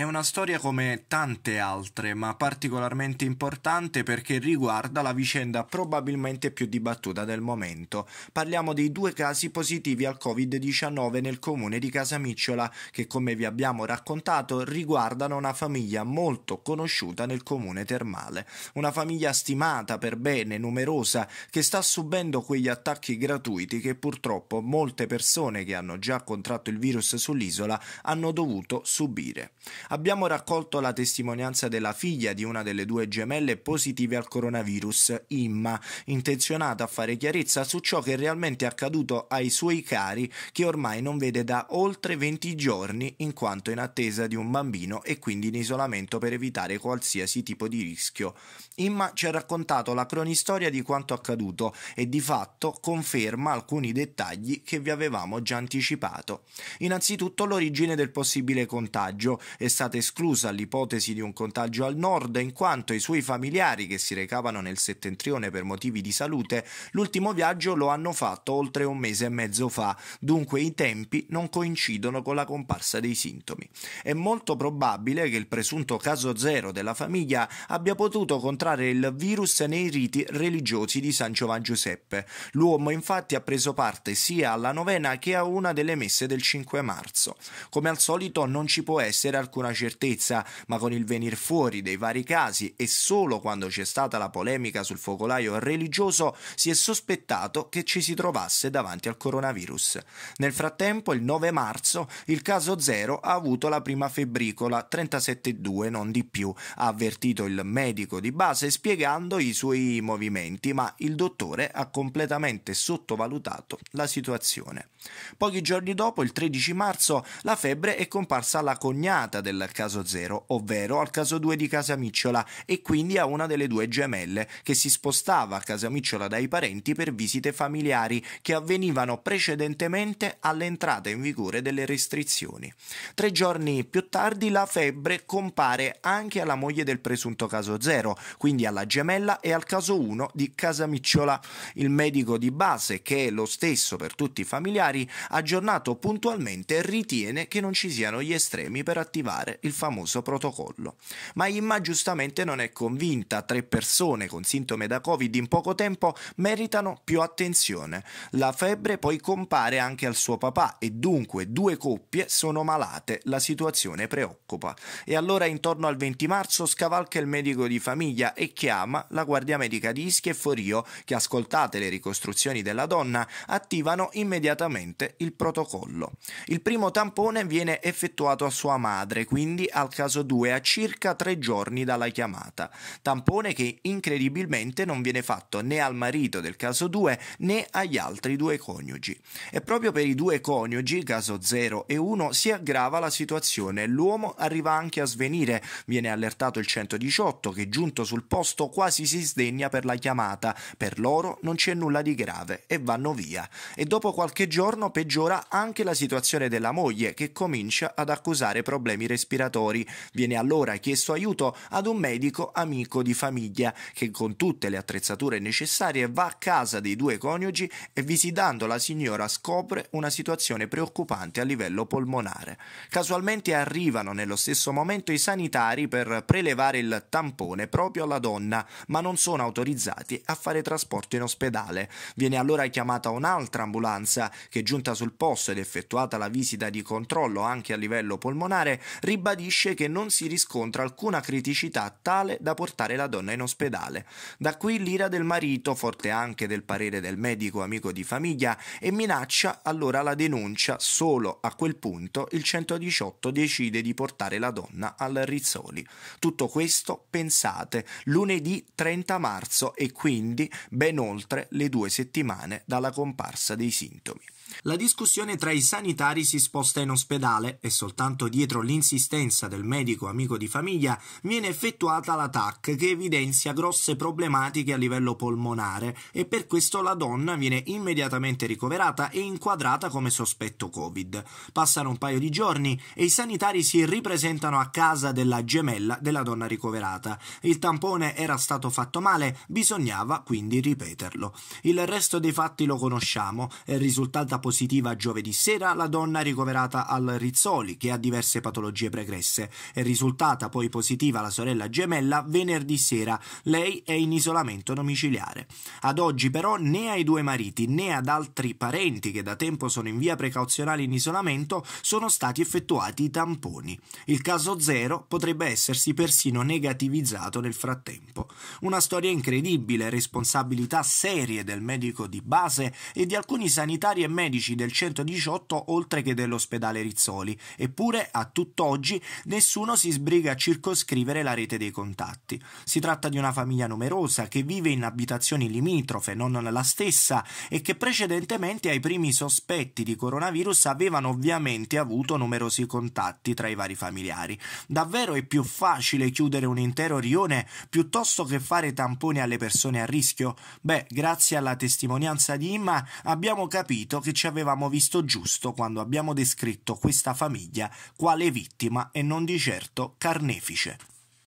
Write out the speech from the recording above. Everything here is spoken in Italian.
È una storia come tante altre, ma particolarmente importante perché riguarda la vicenda probabilmente più dibattuta del momento. Parliamo dei due casi positivi al Covid-19 nel comune di Casamicciola, che come vi abbiamo raccontato riguardano una famiglia molto conosciuta nel comune termale. Una famiglia stimata per bene, numerosa, che sta subendo quegli attacchi gratuiti che purtroppo molte persone che hanno già contratto il virus sull'isola hanno dovuto subire abbiamo raccolto la testimonianza della figlia di una delle due gemelle positive al coronavirus, Imma, intenzionata a fare chiarezza su ciò che è realmente accaduto ai suoi cari, che ormai non vede da oltre 20 giorni in quanto in attesa di un bambino e quindi in isolamento per evitare qualsiasi tipo di rischio. Imma ci ha raccontato la cronistoria di quanto accaduto e di fatto conferma alcuni dettagli che vi avevamo già anticipato. Innanzitutto l'origine del possibile contagio è stata stata esclusa l'ipotesi di un contagio al nord in quanto i suoi familiari che si recavano nel settentrione per motivi di salute l'ultimo viaggio lo hanno fatto oltre un mese e mezzo fa, dunque i tempi non coincidono con la comparsa dei sintomi. È molto probabile che il presunto caso zero della famiglia abbia potuto contrarre il virus nei riti religiosi di San Giovan Giuseppe. L'uomo infatti ha preso parte sia alla novena che a una delle messe del 5 marzo. Come al solito non ci può essere alcun alcuna certezza, ma con il venir fuori dei vari casi e solo quando c'è stata la polemica sul focolaio religioso si è sospettato che ci si trovasse davanti al coronavirus. Nel frattempo, il 9 marzo, il caso zero ha avuto la prima febbricola 37,2, non di più, ha avvertito il medico di base spiegando i suoi movimenti, ma il dottore ha completamente sottovalutato la situazione. Pochi giorni dopo, il 13 marzo, la febbre è comparsa alla cognata del del caso 0, ovvero al caso 2 di casa Micciola e quindi a una delle due gemelle che si spostava a casa Micciola dai parenti per visite familiari che avvenivano precedentemente all'entrata in vigore delle restrizioni. Tre giorni più tardi la febbre compare anche alla moglie del presunto caso 0, quindi alla gemella e al caso 1 di casa Micciola. Il medico di base, che è lo stesso per tutti i familiari, aggiornato puntualmente ritiene che non ci siano gli estremi per attivare applicare il famoso protocollo. Ma Imma giustamente non è convinta, tre persone con sintomi da Covid in poco tempo meritano più attenzione. La febbre poi compare anche al suo papà e dunque due coppie sono malate, la situazione preoccupa. E allora intorno al 20 marzo scavalca il medico di famiglia e chiama la guardia medica di Ischia e Forio che ascoltate le ricostruzioni della donna attivano immediatamente il protocollo. Il primo tampone viene effettuato a sua madre quindi al caso 2 a circa tre giorni dalla chiamata, tampone che incredibilmente non viene fatto né al marito del caso 2 né agli altri due coniugi. E proprio per i due coniugi, caso 0 e 1, si aggrava la situazione. L'uomo arriva anche a svenire, viene allertato il 118 che giunto sul posto quasi si sdegna per la chiamata, per loro non c'è nulla di grave e vanno via. E dopo qualche giorno peggiora anche la situazione della moglie che comincia ad accusare problemi respiratori respiratori. Viene allora chiesto aiuto ad un medico amico di famiglia che con tutte le attrezzature necessarie va a casa dei due coniugi e visitando la signora scopre una situazione preoccupante a livello polmonare. Casualmente arrivano nello stesso momento i sanitari per prelevare il tampone proprio alla donna, ma non sono autorizzati a fare trasporto in ospedale. Viene allora chiamata un'altra ambulanza che giunta sul posto ed effettuata la visita di controllo anche a livello polmonare ribadisce che non si riscontra alcuna criticità tale da portare la donna in ospedale. Da qui l'ira del marito, forte anche del parere del medico amico di famiglia, e minaccia allora la denuncia. Solo a quel punto il 118 decide di portare la donna al Rizzoli. Tutto questo, pensate, lunedì 30 marzo e quindi ben oltre le due settimane dalla comparsa dei sintomi. La discussione tra i sanitari si sposta in ospedale e soltanto dietro l'insistenza assistenza del medico amico di famiglia viene effettuata la TAC che evidenzia grosse problematiche a livello polmonare e per questo la donna viene immediatamente ricoverata e inquadrata come sospetto Covid. Passano un paio di giorni e i sanitari si ripresentano a casa della gemella della donna ricoverata. Il tampone era stato fatto male, bisognava quindi ripeterlo. Il resto dei fatti lo conosciamo. È risultata positiva giovedì sera la donna ricoverata al Rizzoli che ha diverse patologie pregresse. È risultata poi positiva la sorella gemella venerdì sera. Lei è in isolamento domiciliare. Ad oggi però né ai due mariti né ad altri parenti che da tempo sono in via precauzionale in isolamento sono stati effettuati i tamponi. Il caso zero potrebbe essersi persino negativizzato nel frattempo. Una storia incredibile, responsabilità serie del medico di base e di alcuni sanitari e medici del 118 oltre che dell'ospedale Rizzoli, eppure a tutto oggi nessuno si sbriga a circoscrivere la rete dei contatti. Si tratta di una famiglia numerosa che vive in abitazioni limitrofe, non la stessa, e che precedentemente ai primi sospetti di coronavirus avevano ovviamente avuto numerosi contatti tra i vari familiari. Davvero è più facile chiudere un intero rione piuttosto che fare tamponi alle persone a rischio? Beh, grazie alla testimonianza di Imma abbiamo capito che ci avevamo visto giusto quando abbiamo descritto questa famiglia quale vittima vittima e non di certo carnefice.